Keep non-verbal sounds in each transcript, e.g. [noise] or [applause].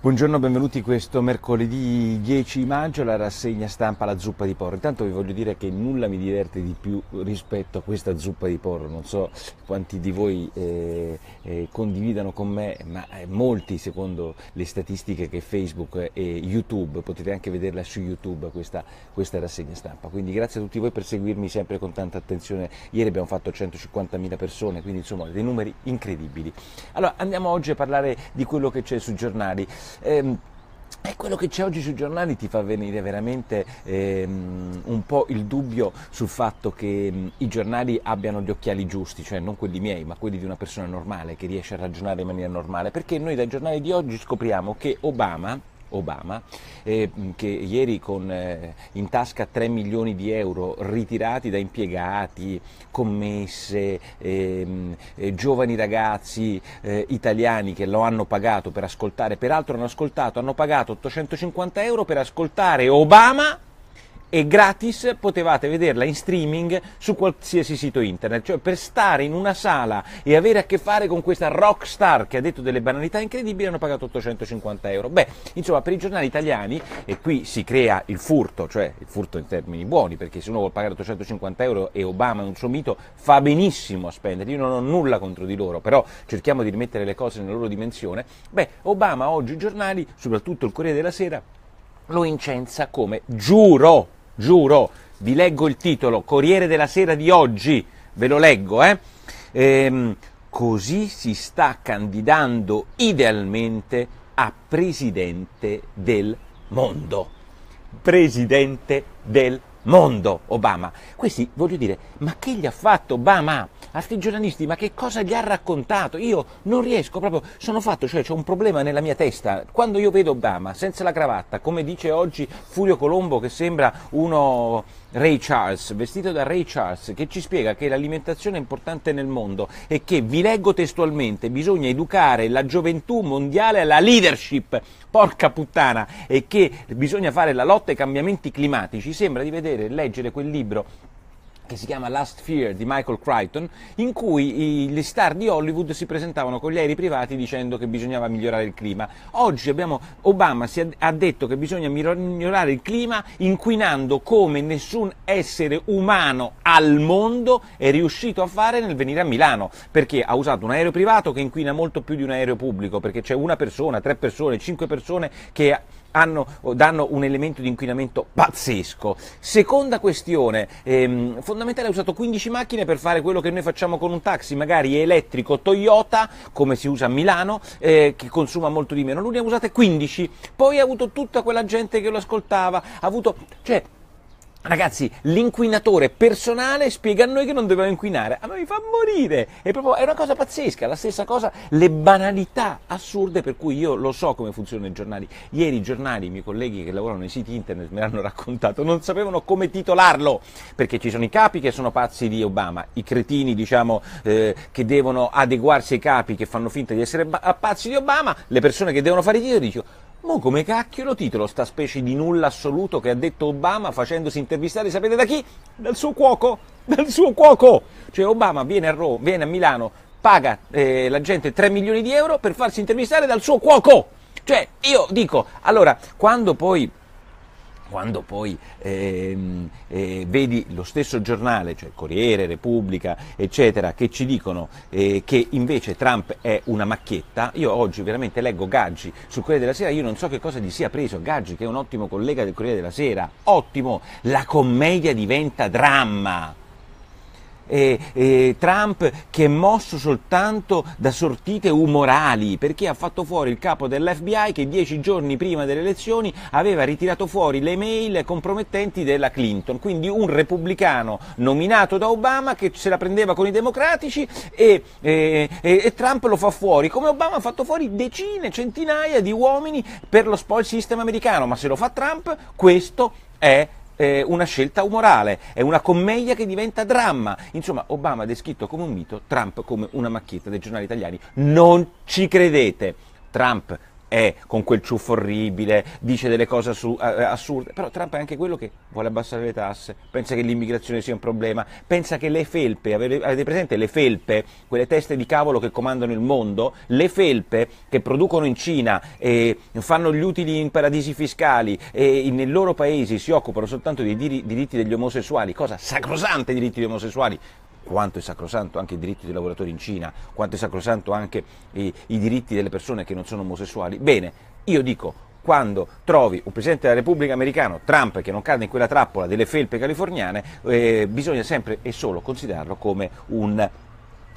Buongiorno, benvenuti questo mercoledì 10 maggio alla rassegna stampa La zuppa di porro. Intanto vi voglio dire che nulla mi diverte di più rispetto a questa zuppa di porro, non so quanti di voi eh, eh, condividano con me, ma eh, molti secondo le statistiche che Facebook e YouTube, potete anche vederla su YouTube questa, questa, rassegna stampa. Quindi grazie a tutti voi per seguirmi sempre con tanta attenzione. Ieri abbiamo fatto 150.000 persone, quindi insomma dei numeri incredibili. Allora andiamo oggi a parlare di quello che c'è sui giornali. Ehm, e quello che c'è oggi sui giornali ti fa venire veramente ehm, un po' il dubbio sul fatto che mh, i giornali abbiano gli occhiali giusti, cioè non quelli miei, ma quelli di una persona normale che riesce a ragionare in maniera normale, perché noi dai giornali di oggi scopriamo che Obama Obama, eh, che ieri con eh, in tasca 3 milioni di euro ritirati da impiegati, commesse, eh, giovani ragazzi eh, italiani che lo hanno pagato per ascoltare, peraltro hanno ascoltato, hanno pagato 850 euro per ascoltare Obama e gratis potevate vederla in streaming su qualsiasi sito internet, cioè per stare in una sala e avere a che fare con questa rock star che ha detto delle banalità incredibili hanno pagato 850 euro. Beh, insomma, per i giornali italiani, e qui si crea il furto, cioè il furto in termini buoni, perché se uno vuole pagare 850 euro e Obama è un suo mito, fa benissimo a spendere, io non ho nulla contro di loro, però cerchiamo di rimettere le cose nella loro dimensione. Beh, Obama oggi i giornali, soprattutto il Corriere della Sera, lo incensa come giuro giuro, vi leggo il titolo, Corriere della Sera di oggi, ve lo leggo, eh? Ehm, così si sta candidando idealmente a presidente del mondo. Presidente del mondo mondo Obama. Questi, voglio dire, ma che gli ha fatto Obama? A giornalisti, ma che cosa gli ha raccontato? Io non riesco proprio, sono fatto, cioè c'è un problema nella mia testa. Quando io vedo Obama senza la cravatta, come dice oggi Furio Colombo che sembra uno Ray Charles, vestito da Ray Charles, che ci spiega che l'alimentazione è importante nel mondo e che, vi leggo testualmente, bisogna educare la gioventù mondiale alla leadership, porca puttana, e che bisogna fare la lotta ai cambiamenti climatici, sembra di vedere, leggere quel libro che si chiama Last Fear di Michael Crichton, in cui i, gli star di Hollywood si presentavano con gli aerei privati dicendo che bisognava migliorare il clima. Oggi abbiamo, Obama ad, ha detto che bisogna migliorare il clima inquinando come nessun essere umano al mondo è riuscito a fare nel venire a Milano, perché ha usato un aereo privato che inquina molto più di un aereo pubblico, perché c'è una persona, tre persone, cinque persone che hanno, danno un elemento di inquinamento pazzesco. Seconda questione, ehm, fondamentale ha usato 15 macchine per fare quello che noi facciamo con un taxi, magari elettrico Toyota, come si usa a Milano, eh, che consuma molto di meno. Lui ne ha usate 15, poi ha avuto tutta quella gente che lo ascoltava, ha avuto... Cioè, Ragazzi, l'inquinatore personale spiega a noi che non dobbiamo inquinare. A noi mi fa morire! È, proprio, è una cosa pazzesca, la stessa cosa, le banalità assurde per cui io lo so come funzionano i giornali. Ieri i giornali, i miei colleghi che lavorano nei siti internet me l'hanno raccontato, non sapevano come titolarlo, perché ci sono i capi che sono pazzi di Obama, i cretini, diciamo, eh, che devono adeguarsi ai capi che fanno finta di essere pazzi di Obama, le persone che devono fare i titoli dicono Mo come cacchio lo titolo sta specie di nulla assoluto che ha detto Obama facendosi intervistare, sapete da chi? Dal suo cuoco, dal suo cuoco! Cioè Obama viene a, Ro- viene a Milano, paga eh, la gente 3 milioni di euro per farsi intervistare dal suo cuoco! Cioè, io dico, allora, quando poi quando poi ehm, eh, vedi lo stesso giornale, cioè Corriere, Repubblica, eccetera, che ci dicono eh, che invece Trump è una macchietta, io oggi veramente leggo Gaggi sul Corriere della Sera, io non so che cosa gli sia preso Gaggi, che è un ottimo collega del Corriere della Sera, ottimo, la commedia diventa dramma eh, eh, Trump che è mosso soltanto da sortite umorali, perché ha fatto fuori il capo dell'FBI che dieci giorni prima delle elezioni aveva ritirato fuori le mail compromettenti della Clinton, quindi un repubblicano nominato da Obama che se la prendeva con i democratici e, e, e Trump lo fa fuori, come Obama ha fatto fuori decine, centinaia di uomini per lo spoil system americano, ma se lo fa Trump questo è eh, una scelta umorale, è una commedia che diventa dramma. Insomma, Obama è descritto come un mito, Trump come una macchietta dei giornali italiani. Non ci credete. Trump è con quel ciuffo orribile, dice delle cose eh, eh, assurde, però Trump è anche quello che vuole abbassare le tasse, pensa che l'immigrazione sia un problema, pensa che le felpe, avete presente le felpe, quelle teste di cavolo che comandano il mondo, le felpe che producono in Cina e fanno gli utili in paradisi fiscali e nei loro paesi si occupano soltanto dei diritti degli omosessuali, cosa sacrosante i diritti degli omosessuali, quanto è sacrosanto anche i diritti dei lavoratori in Cina, quanto è sacrosanto anche i, i diritti delle persone che non sono omosessuali. Bene, io dico, quando trovi un Presidente della Repubblica americano, Trump, che non cade in quella trappola delle felpe californiane, eh, bisogna sempre e solo considerarlo come un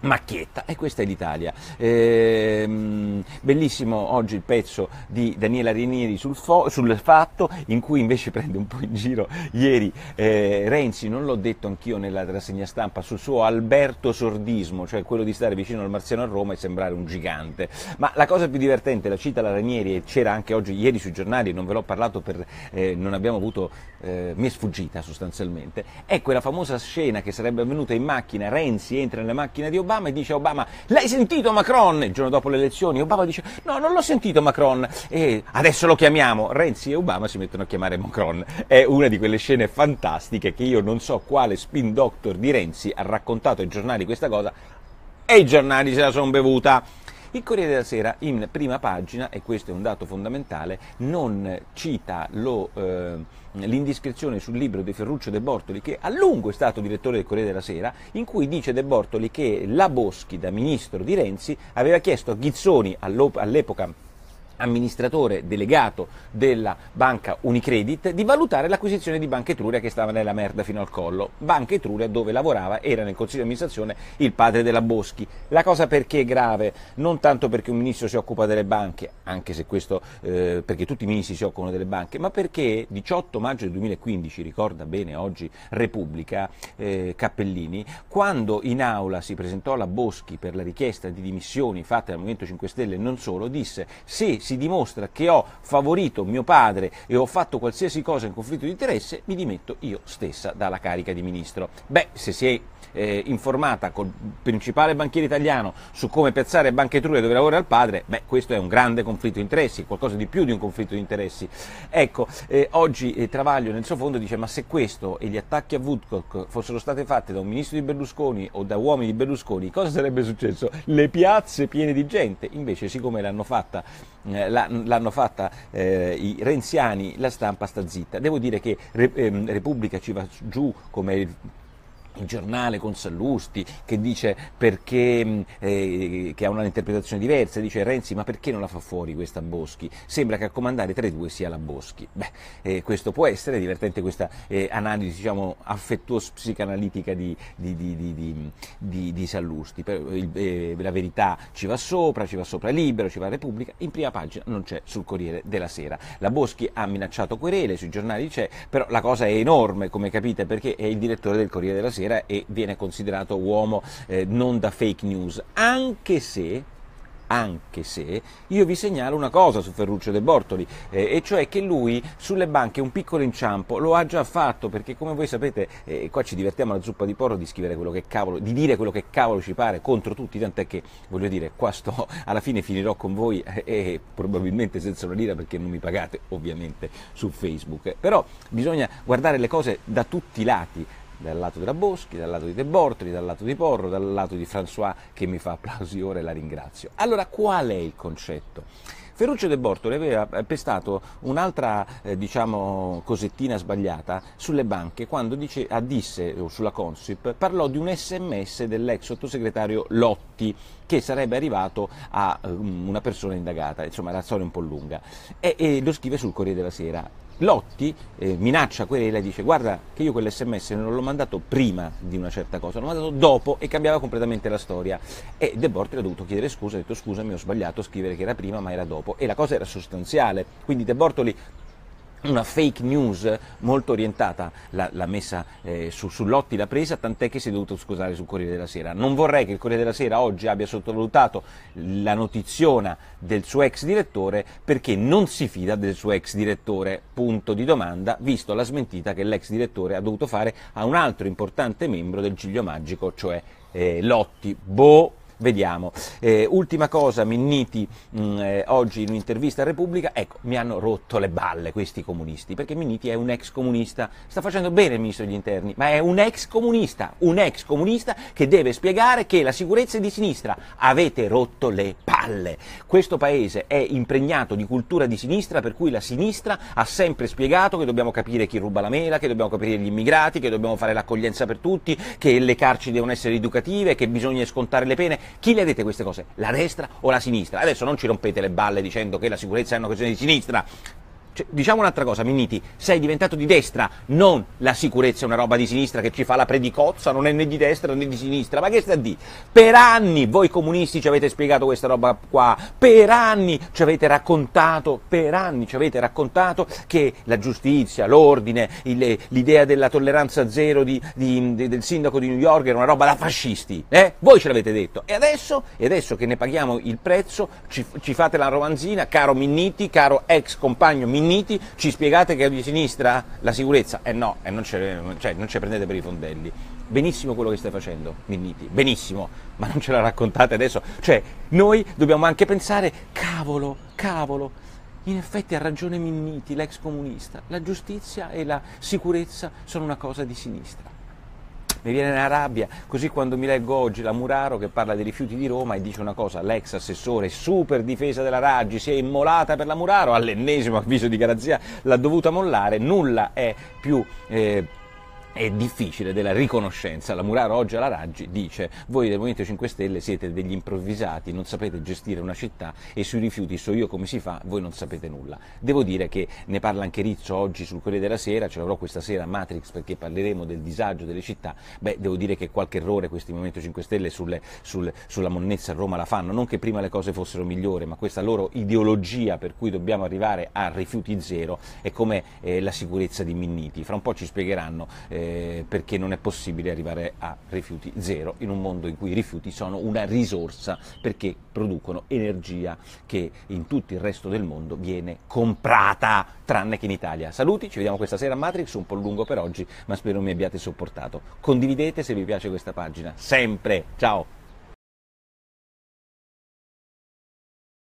Macchietta e questa è l'Italia. Ehm, bellissimo oggi il pezzo di Daniela Rinieri sul, fo- sul, fatto in cui invece [laughs] prende un po' in giro ieri eh, Renzi, non l'ho detto anch'io nella rassegna stampa, sul suo Alberto Sordismo, cioè quello di stare vicino al Marziano a Roma e sembrare un gigante. Ma la cosa più divertente, la cita la Ranieri e c'era anche oggi ieri sui giornali, non ve l'ho parlato per eh, non abbiamo avuto eh, mi è sfuggita sostanzialmente, è quella famosa scena che sarebbe avvenuta in macchina, Renzi entra nella macchina di Obama Obama e dice a Obama l'hai sentito Macron? Il giorno dopo le elezioni Obama dice no non l'ho sentito Macron e adesso lo chiamiamo. Renzi e Obama si mettono a chiamare Macron. È una di quelle scene fantastiche che io non so quale spin doctor di Renzi ha raccontato ai giornali questa cosa e i giornali se la sono bevuta. Il Corriere della Sera in prima pagina, e questo è un dato fondamentale, non cita lo... Eh, l'indiscrezione sul libro di Ferruccio De Bortoli, che a lungo è stato direttore del Corriere della Sera, in cui dice De Bortoli che la Boschi, da ministro di Renzi, aveva chiesto a Ghizzoni all'epoca amministratore delegato della banca Unicredit di valutare l'acquisizione di Banca Etruria che stava nella merda fino al collo. Banca Etruria dove lavorava era nel consiglio di amministrazione il padre della Boschi. La cosa perché è grave? Non tanto perché un ministro si occupa delle banche, anche se questo eh, perché tutti i ministri si occupano delle banche, ma perché 18 maggio del 2015, ricorda bene oggi Repubblica eh, Cappellini, quando in aula si presentò la Boschi per la richiesta di dimissioni fatte dal Movimento 5 Stelle e non solo, disse se si dimostra che ho favorito mio padre e ho fatto qualsiasi cosa in conflitto di interesse, mi dimetto io stessa dalla carica di ministro. Beh, se si è eh, informata col principale banchiere italiano su come piazzare Banca Etruria dove lavora il padre, beh, questo è un grande conflitto di interessi, qualcosa di più di un conflitto di interessi. Ecco, eh, oggi eh, Travaglio nel suo fondo dice ma se questo e gli attacchi a Woodcock fossero stati fatti da un ministro di Berlusconi o da uomini di Berlusconi, cosa sarebbe successo? Le piazze piene di gente, invece siccome l'hanno fatta, eh, l'hanno fatta eh, i renziani, la stampa sta zitta. Devo dire che ehm, Repubblica ci va giù come il il giornale con Sallusti che dice perché, mm, eh, che ha un'interpretazione diversa, dice Renzi ma perché non la fa fuori questa Boschi? Sembra che a comandare tra i due sia la Boschi. Beh, eh, questo può essere, divertente questa eh, analisi diciamo, affettuos-psicanalitica di, di, di, di Sallusti, per, eh, la verità ci va sopra, ci va sopra Libero, ci va Repubblica, in prima pagina non c'è sul Corriere della Sera. La Boschi ha minacciato querele, sui giornali c'è, però la cosa è enorme come capite perché è il direttore del Corriere della Sera sera e viene considerato uomo eh, non da fake news, anche se anche se io vi segnalo una cosa su Ferruccio De Bortoli, eh, e cioè che lui sulle banche un piccolo inciampo lo ha già fatto, perché come voi sapete, eh, qua ci divertiamo alla zuppa di porro di scrivere quello che cavolo, di dire quello che cavolo ci pare contro tutti, tant'è che voglio dire, qua sto, [laughs] alla fine finirò con voi eh, e eh, probabilmente senza una lira perché non mi pagate ovviamente su Facebook. Però bisogna guardare le cose da tutti i lati, dal lato della Boschi, dal lato di De Bortoli, dal lato di Porro, dal lato di François che mi fa applausi ora e la ringrazio. Allora qual è il concetto? Ferruccio De Bortoli aveva eh, pestato un'altra eh, diciamo, cosettina sbagliata sulle banche quando dice, ah, disse sulla Consip parlò di un sms dell'ex sottosegretario Lotti che sarebbe arrivato a um, una persona indagata, insomma la storia è un po' lunga e, e lo scrive sul Corriere della Sera. Lotti eh, minaccia quella e dice guarda che io quell'SMS non l'ho mandato prima di una certa cosa, l'ho mandato dopo e cambiava completamente la storia. E De Bortoli ha dovuto chiedere scusa, ha detto scusa mi ho sbagliato a scrivere che era prima ma era dopo e la cosa era sostanziale. Quindi De Bortoli una fake news molto orientata, l'ha messa eh, su, sull'otti l'ha presa, tant'è che si è dovuto scusare sul Corriere della Sera. Non vorrei che il Corriere della Sera oggi abbia sottovalutato la notiziona del suo ex direttore perché non si fida del suo ex direttore, punto di domanda, visto la smentita che l'ex direttore ha dovuto fare a un altro importante membro del Giglio Magico, cioè eh, Lotti. Boh, vediamo. Eh, ultima cosa, Minniti mh, mm, eh, oggi in un'intervista a Repubblica, ecco, mi hanno rotto le balle questi comunisti, perché Minniti è un ex comunista, sta facendo bene il ministro degli interni, ma è un ex comunista, un ex comunista che deve spiegare che la sicurezza è di sinistra, avete rotto le palle. Questo paese è impregnato di cultura di sinistra, per cui la sinistra ha sempre spiegato che dobbiamo capire chi ruba la mela, che dobbiamo capire gli immigrati, che dobbiamo fare l'accoglienza per tutti, che le carceri devono essere educative, che bisogna scontare le pene, chi le ha dette queste cose? La destra o la sinistra? Adesso non ci rompete le balle dicendo che la sicurezza è una questione di sinistra, cioè, diciamo un'altra cosa, Minniti, sei diventato di destra, non la sicurezza è una roba di sinistra che ci fa la predicozza, non è né di destra né di sinistra, ma che sta di? Per anni voi comunisti ci avete spiegato questa roba qua, per anni ci avete raccontato, per anni ci avete raccontato che la giustizia, l'ordine, il, l'idea della tolleranza zero di, di, di, del sindaco di New York era una roba da fascisti, eh? Voi ce l'avete detto. E adesso, e adesso che ne paghiamo il prezzo, ci, ci fate la romanzina, caro Minniti, caro ex compagno Minniti, riuniti ci spiegate che è di sinistra la sicurezza eh no, eh non, ce, cioè, prendete per i fondelli. Benissimo quello che stai facendo, Minniti, benissimo, ma non ce la raccontate adesso. Cioè, noi dobbiamo anche pensare, cavolo, cavolo, in effetti ha ragione Minniti, l'ex comunista, la giustizia e la sicurezza sono una cosa di sinistra mi viene una rabbia, così quando mi leggo oggi la Muraro che parla dei rifiuti di Roma e dice una cosa, l'ex assessore super difesa della Raggi si è immolata per la Muraro, all'ennesimo avviso di garanzia l'ha dovuta mollare, nulla è più... Eh, è difficile della riconoscenza. La Muraro oggi alla Raggi dice voi del Movimento 5 Stelle siete degli improvvisati, non sapete gestire una città e sui rifiuti so io come si fa, voi non sapete nulla. Devo dire che ne parla anche Rizzo oggi sul Corriere della Sera, ce l'avrò questa sera a Matrix perché parleremo del disagio delle città. Beh, devo dire che qualche errore questi Movimento 5 Stelle sulle, sulle, sulla monnezza a Roma la fanno, non che prima le cose fossero migliori, ma questa loro ideologia per cui dobbiamo arrivare a rifiuti zero è come eh, la sicurezza di Minniti. Fra un po' ci spiegheranno eh, eh, perché non è possibile arrivare a rifiuti zero in un mondo in cui i rifiuti sono una risorsa perché producono energia che in tutto il resto del mondo viene comprata, tranne che in Italia. Saluti, ci vediamo questa sera a Matrix, un po' lungo per oggi, ma spero mi abbiate sopportato. Condividete se vi piace questa pagina, sempre. Ciao!